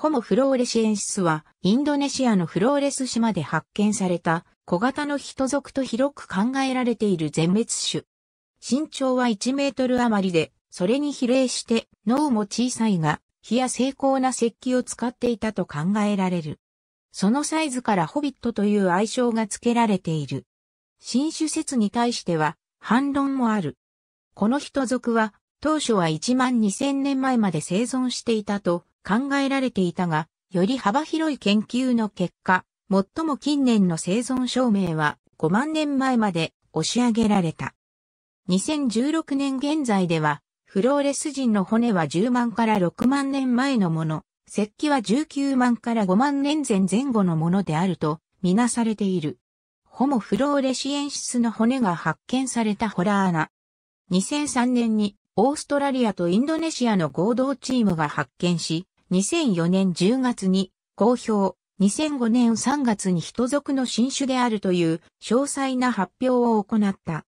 ホモ・フローレシエンシスは、インドネシアのフローレス島で発見された、小型の人族と広く考えられている全滅種。身長は1メートル余りで、それに比例して、脳も小さいが、火や精巧な石器を使っていたと考えられる。そのサイズからホビットという愛称が付けられている。新種説に対しては、反論もある。この人族は、当初は1万2000年前まで生存していたと考えられていたが、より幅広い研究の結果、最も近年の生存証明は5万年前まで押し上げられた。2016年現在では、フローレス人の骨は10万から6万年前のもの、石器は19万から5万年前前後のものであると、みなされている。ホモフローレシエンシスの骨が発見されたホラー穴。2003年にオーストラリアとインドネシアの合同チームが発見し、2004年10月に公表、2005年3月に人族の新種であるという詳細な発表を行った。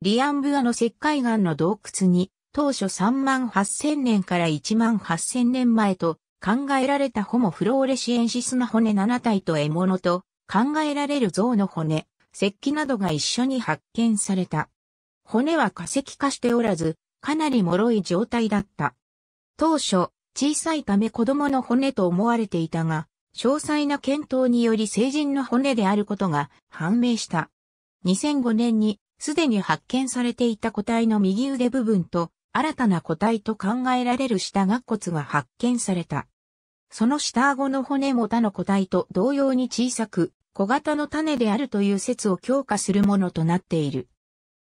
リアンブアの石灰岩の洞窟に当初3万8000年から1万8000年前と考えられたホモフローレシエンシスの骨7体と獲物と考えられる象の骨、石器などが一緒に発見された。骨は化石化しておらず、かなり脆い状態だった。当初、小さいため子供の骨と思われていたが、詳細な検討により成人の骨であることが判明した。2005年にすでに発見されていた個体の右腕部分と新たな個体と考えられる下顎骨が発見された。その下顎の骨も他の個体と同様に小さく、小型の種であるという説を強化するものとなっている。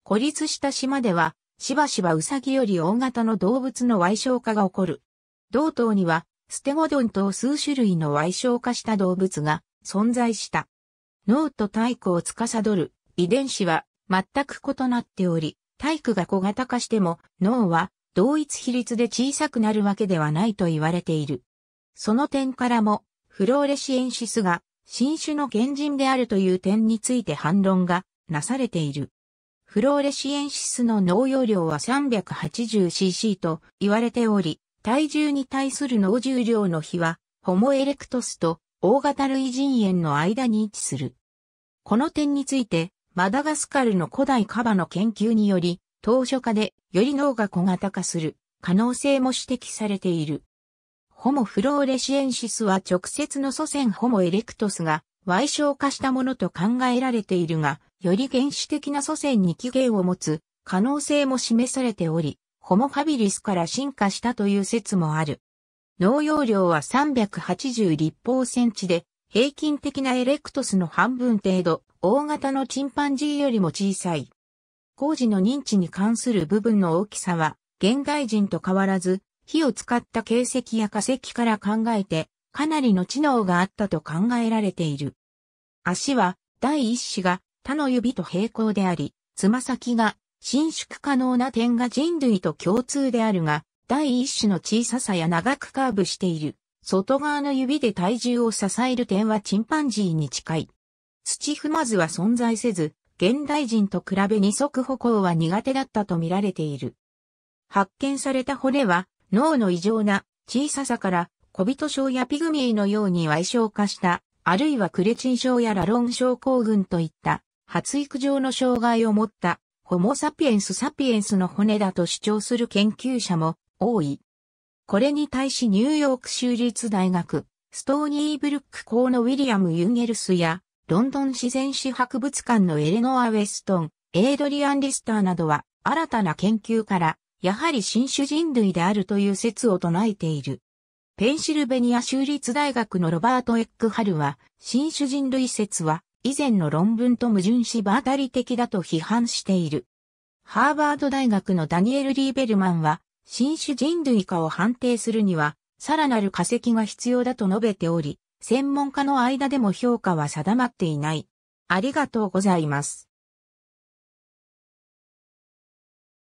孤立した島ではしばしばウサギより大型の動物の矮小化が起こる。同等には、ステゴドン等数種類の矮小化した動物が存在した。脳と体育を司る遺伝子は全く異なっており、体育が小型化しても脳は同一比率で小さくなるわけではないと言われている。その点からも、フローレシエンシスが新種の原人であるという点について反論がなされている。フローレシエンシスの農用量は 380cc と言われており、体重に対する脳重量の比は、ホモエレクトスと大型類人猿の間に位置する。この点について、マダガスカルの古代カバの研究により、当初化でより脳が小型化する可能性も指摘されている。ホモフローレシエンシスは直接の祖先ホモエレクトスが矮小化したものと考えられているが、より原始的な祖先に起源を持つ可能性も示されており、ホモ・ファビリスから進化したという説もある。農用量は380立方センチで、平均的なエレクトスの半分程度、大型のチンパンジーよりも小さい。工事の認知に関する部分の大きさは、現代人と変わらず、火を使った形跡や化石から考えて、かなりの知能があったと考えられている。足は第一子が他の指と平行であり、つま先が伸縮可能な点が人類と共通であるが、第一子の小ささや長くカーブしている、外側の指で体重を支える点はチンパンジーに近い。土踏まずは存在せず、現代人と比べ二足歩行は苦手だったと見られている。発見された骨は脳の異常な小ささから小人症やピグミーのように矮小化したあるいはクレチン症やラロン症候群といった発育上の障害を持ったホモサピエンスサピエンスの骨だと主張する研究者も多い。これに対しニューヨーク州立大学、ストーニーブルック校のウィリアム・ユンゲルスや、ロンドン自然史博物館のエレノア・ウェストン、エイドリアン・リスターなどは、新たな研究から、やはり新種人類であるという説を唱えている。ペンシルベニア州立大学のロバート・エックハルは、新種人類説は以前の論文と矛盾し場当たり的だと批判している。ハーバード大学のダニエル・リーベルマンは、新種人類化を判定するには、さらなる化石が必要だと述べており、専門家の間でも評価は定まっていない。ありがとうございます。